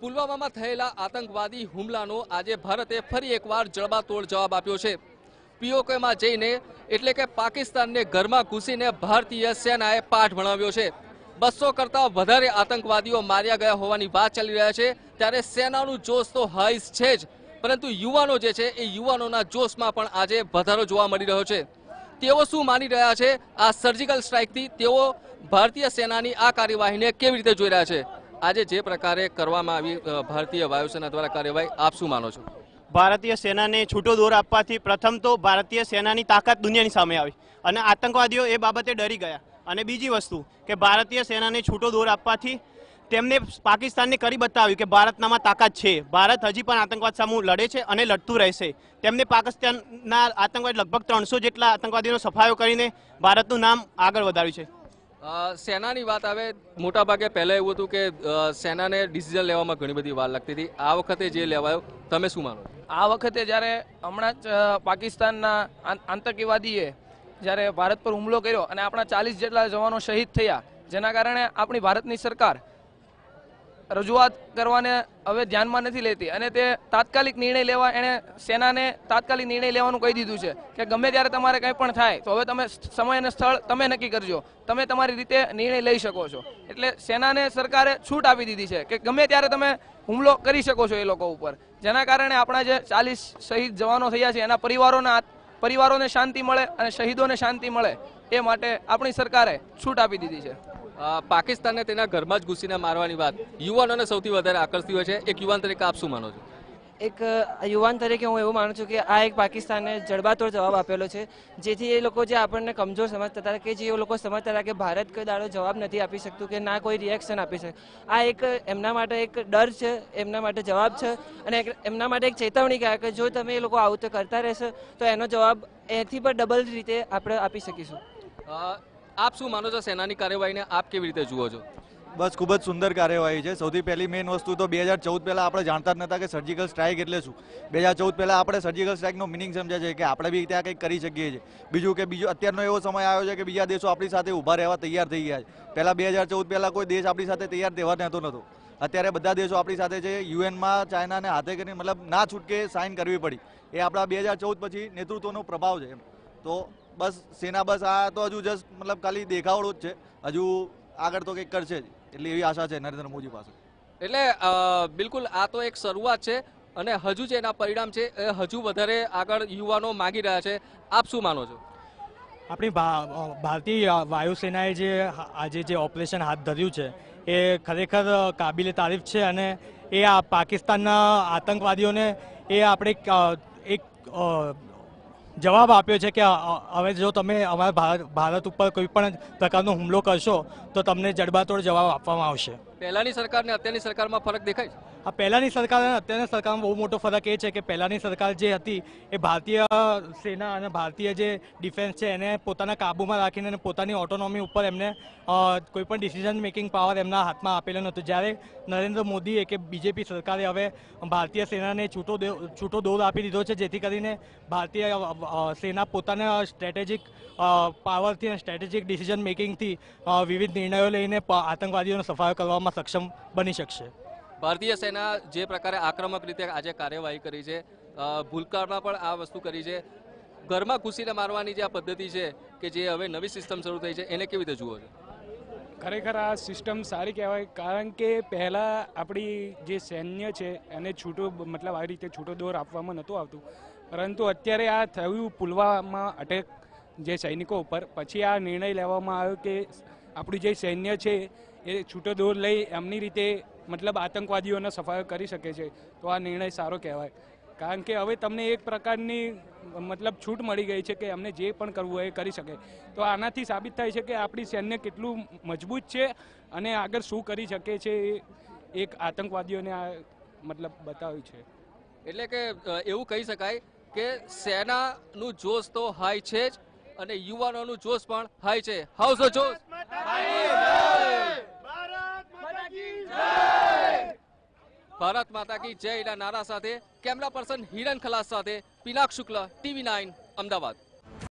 પુલવામામાં થયેલા આતંકવાદી હુમલાનો આજે ભારતે ફરી એકવાર જળબાતોડ જવાબ આપ્યો છે પીઓકેમાં જઈને એટલે કે પાકિસ્તાનને ઘરમાં ઘૂસીને ભારતીય સેનાએ પાઠ ભણાવ્યો છે બસો કરતાં વધારે આતંકવાદીઓ માર્યા ગયા હોવાની વાત ચાલી રહ્યા છે ત્યારે સેનાનું જોશ તો હાઈસ છે જ પરંતુ યુવાનો જે છે એ યુવાનોના જોશમાં પણ આજે વધારો જોવા મળી રહ્યો છે તેઓ શું માની રહ્યા છે આ સર્જિકલ સ્ટ્રાઇકથી તેઓ ભારતીય સેનાની આ કાર્યવાહીને કેવી રીતે જોઈ રહ્યા છે આજે જે પ્રકારે કરવામાં આવી ભારતીય વાયુસેના દ્વારા કાર્યવાહી આપ શું માનો છો ભારતીય સેનાને છૂટો દોર આપવાથી પ્રથમ તો ભારતીય સેનાની તાકાત દુનિયાની સામે આવી અને આતંકવાદીઓ એ બાબતે ડરી ગયા અને બીજી વસ્તુ કે ભારતીય સેનાને છૂટો દોર આપવાથી તેમને પાકિસ્તાનને કરી બતાવ્યું કે ભારતનામાં તાકાત છે ભારત હજી પણ આતંકવાદ સામે લડે છે અને લડતું રહેશે તેમને પાકિસ્તાનના આતંકવાદ લગભગ ત્રણસો જેટલા આતંકવાદીઓનો સફાયો કરીને ભારતનું નામ આગળ વધાર્યું છે સેનાની વાત આવે મોટાભાગે પહેલાં એવું હતું કે સેનાને ડિસિઝન લેવામાં ઘણી બધી વાર લાગતી હતી આ વખતે જે લેવાયો તમે શું માનો આ વખતે જ્યારે હમણાં જ પાકિસ્તાનના આતંકવાદીએ જ્યારે ભારત પર હુમલો કર્યો અને આપણા ચાલીસ જેટલા જવાનો શહીદ થયા જેના કારણે આપણી ભારતની સરકાર રજૂઆત કરવાને હવે ધ્યાનમાં નથી લેતી અને તે તાત્કાલિક નિર્ણય લેવા એણે સેનાને તાત્કાલિક નિર્ણય લેવાનું કહી દીધું છે કે ગમે ત્યારે તમારે કંઈ પણ થાય તો હવે તમે સમય અને સ્થળ તમે નક્કી કરજો તમે તમારી રીતે નિર્ણય લઈ શકો છો એટલે સેનાને સરકારે છૂટ આપી દીધી છે કે ગમે ત્યારે તમે હુમલો કરી શકો છો એ લોકો ઉપર જેના કારણે આપણા જે ચાલીસ શહીદ જવાનો થયા છે એના પરિવારોના પરિવારોને શાંતિ મળે અને શહીદોને શાંતિ મળે એ માટે આપણી સરકારે છૂટ આપી દીધી છે પાકિસ્તાનને તેના ઘરમાં જ ઘૂસીને મારવાની વાત યુવાનોને સૌથી વધારે આકર્ષતી હોય છે એક યુવાન તરીકે આપ શું માનો છો એક યુવાન તરીકે હું એવું માનું છું કે આ એક પાકિસ્તાને જડબાતોડ જવાબ આપેલો છે જેથી એ લોકો જે આપણને કમજોર સમજતા હતા કે જે એ લોકો સમજતા હતા કે ભારત કોઈ દાડો જવાબ નથી આપી શકતું કે ના કોઈ રિએક્શન આપી શકે આ એક એમના માટે એક ડર છે એમના માટે જવાબ છે અને એમના માટે એક ચેતવણી કહેવાય કે જો તમે એ લોકો આવું તો કરતા રહેશો તો એનો જવાબ એથી પણ ડબલ રીતે આપણે આપી શકીશું આપ શું માનો છો સેનાની કાર્યવાહીને આપ કેવી રીતે જુઓ છો બસ ખૂબ જ સુંદર કાર્યવાહી છે સૌથી પહેલી મેઇન વસ્તુ તો બે હજાર ચૌદ પહેલાં આપણે જાણતા જ નહોતા કે સર્જિકલ સ્ટ્રાઇક એટલે શું બે હજાર ચૌદ પહેલાં આપણે સર્જિકલ સ્ટ્રાઇકનો મિનિંગ સમજ્યા છે કે આપણે બી ત્યાં કંઈક કરી શકીએ છીએ બીજું કે બીજો અત્યારનો એવો સમય આવ્યો છે કે બીજા દેશો આપણી સાથે ઊભા રહેવા તૈયાર થઈ ગયા છે પહેલાં બે હજાર ચૌદ પહેલાં કોઈ દેશ આપણી સાથે તૈયાર થવા રહેતો નહોતો અત્યારે બધા દેશો આપણી સાથે છે યુએનમાં ચાઇનાને હાથે કરીને મતલબ ના છૂટકે સાઇન કરવી પડી એ આપણા બે હજાર ચૌદ પછી નેતૃત્વનો પ્રભાવ છે એમ તો બસ સેના બસ આ તો હજુ જસ્ટ મતલબ ખાલી દેખાવડો જ છે હજુ આગળ તો કંઈક કરશે જ એટલે એવી આશા છે નરેન્દ્ર મોદી પાસે એટલે બિલકુલ આ તો એક શરૂઆત છે અને હજુ જે એના પરિણામ છે એ હજુ વધારે આગળ યુવાનો માગી રહ્યા છે આપ શું માનો છો આપણી ભારતીય વાયુસેનાએ જે આજે જે ઓપરેશન હાથ ધર્યું છે એ ખરેખર કાબિલે તારીફ છે અને એ આ પાકિસ્તાનના આતંકવાદીઓને એ આપણે એક જવાબ આપ્યો છે કે હવે જો તમે અમારા ભારત ઉપર કોઈ પણ પ્રકારનો હુમલો કરશો તો તમને જડબાતોડ જવાબ આપવામાં આવશે પહેલાંની સરકાર ને અત્યારની સરકારમાં ફરક દેખાય છે આ પહેલાંની સરકાર અને અત્યારની સરકારમાં બહુ મોટો ફરક એ છે કે પહેલાંની સરકાર જે હતી એ ભારતીય સેના અને ભારતીય જે ડિફેન્સ છે એને પોતાના કાબૂમાં રાખીને અને પોતાની ઓટોનોમી ઉપર એમને કોઈપણ ડિસિઝન મેકિંગ પાવર એમના હાથમાં આપેલો નહોતો જ્યારે નરેન્દ્ર મોદીએ કે બીજેપી સરકારે હવે ભારતીય સેનાને છૂટો છૂટો દોર આપી દીધો છે જેથી કરીને ભારતીય સેના પોતાના સ્ટ્રેટેજિક પાવરથી અને સ્ટ્રેટેજિક ડિસિઝન મેકિંગથી વિવિધ નિર્ણયો લઈને આતંકવાદીઓનો સફાયો કરવામાં સક્ષમ બની શકશે ભારતીય સેના જે પ્રકારે આક્રમક રીતે આજે કાર્યવાહી કરી છે ભૂલકાળમાં પણ આ વસ્તુ કરી છે ઘરમાં ઘૂસીને મારવાની જે આ પદ્ધતિ છે કે જે હવે નવી સિસ્ટમ શરૂ થઈ છે એને કેવી રીતે જુઓ છો ખરેખર આ સિસ્ટમ સારી કહેવાય કારણ કે પહેલાં આપણી જે સૈન્ય છે એને છૂટો મતલબ આવી રીતે છૂટો દોર આપવામાં નહોતું આવતું પરંતુ અત્યારે આ થયું પુલવામા અટેક જે સૈનિકો ઉપર પછી આ નિર્ણય લેવામાં આવ્યો કે આપણું જે સૈન્ય છે એ છૂટો દોર લઈ એમની રીતે મતલબ આતંકવાદીઓનો સફાયો કરી શકે છે તો આ નિર્ણય સારો કહેવાય કારણ કે હવે તમને એક પ્રકારની મતલબ છૂટ મળી ગઈ છે કે અમને જે પણ કરવું હોય એ કરી શકે તો આનાથી સાબિત થાય છે કે આપણી સૈન્ય કેટલું મજબૂત છે અને આગળ શું કરી શકે છે એ એક આતંકવાદીઓને આ મતલબ બતાવ્યું છે એટલે કે એવું કહી શકાય કે સેનાનું જોશ તો હાઈ છે જ અને યુવાનોનું જોશ પણ હાઈ છે હાઉસ ઓફ જોશ ભારત માતા કી જય એના નારા સાથે કેમેરા પર્સન હિરન ખલાસ સાથે પિનાક શુક્લ ટીવી નાઇન અમદાવાદ